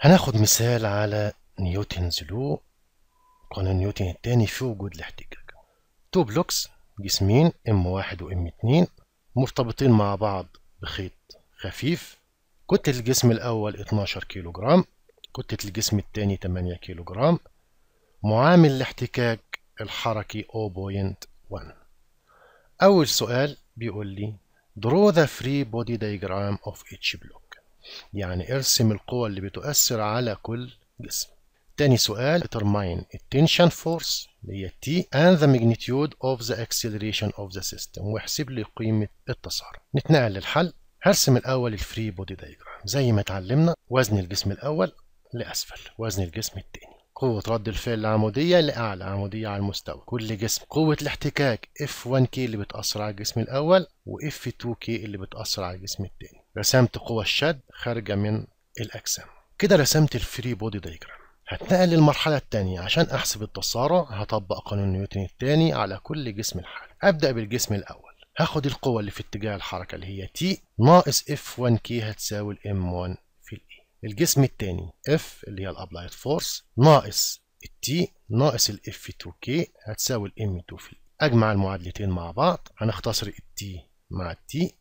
هناخد مثال على نيوتنز لو قانون نيوتن الثاني في وجود الاحتكاك تو بلوكس جسمين ام واحد وام اتنين مرتبطين مع بعض بخيط خفيف كتلة الجسم الأول 12 كيلو جرام كتلة الجسم الثاني 8 كيلو جرام معامل الاحتكاك الحركي 0.1 أول سؤال بيقول لي draw the free body diagram of each block يعني ارسم القوى اللي بتؤثر على كل جسم تاني سؤال determine التنشن فورس اللي هي T and the magnitude of the acceleration of the system واحسب لي قيمة التسارع نتنقل للحل هرسم الأول الفري بودي دايجرام زي ما اتعلمنا وزن الجسم الأول لأسفل وزن الجسم التاني قوة رد الفعل العمودية لأعلى عمودية على المستوى كل جسم قوة الاحتكاك F1K اللي بتأثر على الجسم الأول و F2K اللي بتأثر على الجسم التاني رسمت قوى الشد خارجة من الأجسام كده رسمت الفري بودي دايجرام هتنقل للمرحلة التانية عشان أحسب التسارع هطبق قانون نيوتن التاني على كل جسم الحالي أبدأ بالجسم الأول هاخد القوة اللي في اتجاه الحركة اللي هي T ناقص F1K هتساوي M1 في الإي e. الجسم التاني F اللي هي الأبلايد فورس ناقص التي ناقص الاف 2K هتساوي الام 2 في الإي e. أجمع المعادلتين مع بعض هنختصر التي مع التي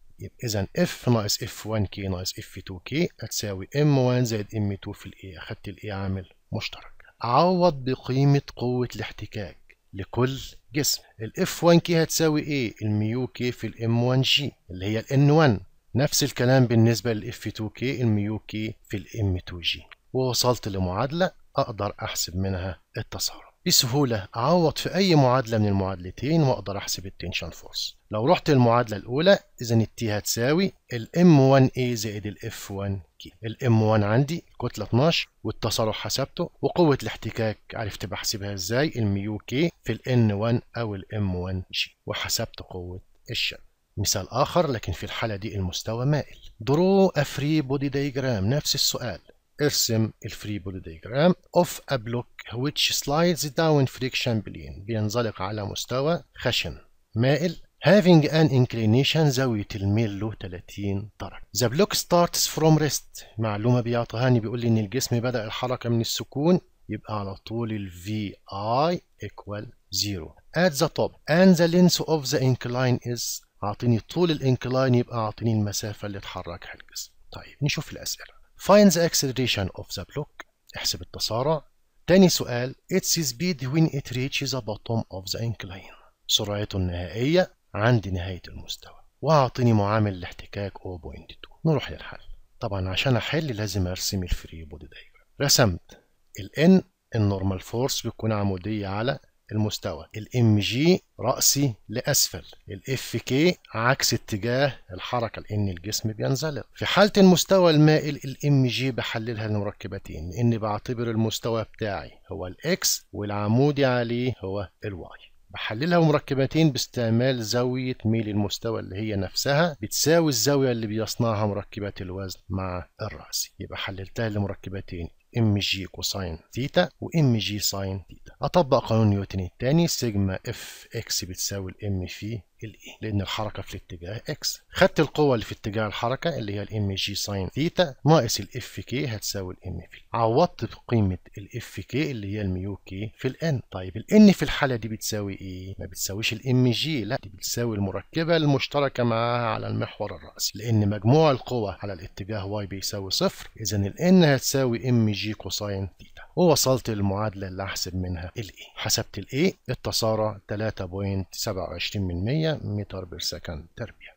إذا اف ناقص اف 1 كي ناقص اف 2 كي هتساوي ام 1 زائد ام 2 في الاي أخدت الاي عامل مشترك عوض بقيمة قوة الاحتكاك لكل جسم الاف 1 كي هتساوي ايه الميو كي في الام 1 جي اللي هي الان 1 نفس الكلام بالنسبة للاف 2 كي الميو كي في الام 2 جي ووصلت لمعادلة أقدر أحسب منها التسارع بسهولة أعوض في أي معادلة من المعادلتين وأقدر أحسب التنشن فورس لو رحت المعادلة الأولى إذا التي هتساوي الـ M1A زائد الـ F1K الـ M1 عندي كتلة 12 والتصالح حسبته وقوة الاحتكاك عرفت بحسبها إزاي الميو كي في الـ N1 أو الـ M1G وحسبت قوة الشد مثال آخر لكن في الحالة دي المستوى مائل درو أفري بودي دايجرام نفس السؤال ارسم الفري بودي ديجرام اوف ا بلوك ويتش سلايدز داون فريكشن بلين بينزلق على مستوى خشن مائل having an inclination زاوية الميل له 30 درجة. The block starts from rest. معلومة بيعطيهاني بيقول لي إن الجسم بدأ الحركة من السكون يبقى على طول ال VI equal 0. At the top and the length of the incline is أعطيني طول الانكلاين يبقى أعطيني المسافة اللي اتحركها الجسم. طيب نشوف الأسئلة. Find the acceleration of the block احسب التسارع تاني سؤال It's speed when it reaches the bottom of the incline سرعته النهائية عند نهاية المستوى وأعطيني معامل الاحتكاك 0.2 نروح للحل طبعا عشان أحل لازم أرسم الفري بودي دايجرام رسمت ال N النورمال فورس بتكون عمودية على المستوى الام جي رأسي لأسفل الاف كي عكس اتجاه الحركة لأن الجسم بينزلق في حالة المستوى المائل الام جي بحللها لمركبتين لأن بعتبر المستوى بتاعي هو الاكس والعمودي عليه هو الواي بحللها مركبتين باستعمال زاوية ميل المستوى اللي هي نفسها بتساوي الزاوية اللي بيصنعها مركبات الوزن مع الرأس يبقى حللتها لمركبتين ام جي كوساين ثيتا وام جي ساين ثيتا أطبق قانون نيوتن الثاني سيجما اف اكس بتساوي الام في الاي لان الحركه في الاتجاه اكس خدت القوه اللي في اتجاه الحركه اللي هي الام جي ساين ثيتا ناقص الاف كي هتساوي الام في عوضت بقيمه الاف كي اللي هي الميو كي في الان طيب الان في الحاله دي بتساوي ايه ما بتساويش الام جي لا دي بتساوي المركبه المشتركه معاها على المحور الراسي لان مجموع القوى على الاتجاه واي بيساوي صفر اذا الان هتساوي ام جي كوساين ثيتا ووصلت للمعادله اللي هحسب منها الاي حسبت الاي التسارع 3.27% ثانية متر بير سكند تربيع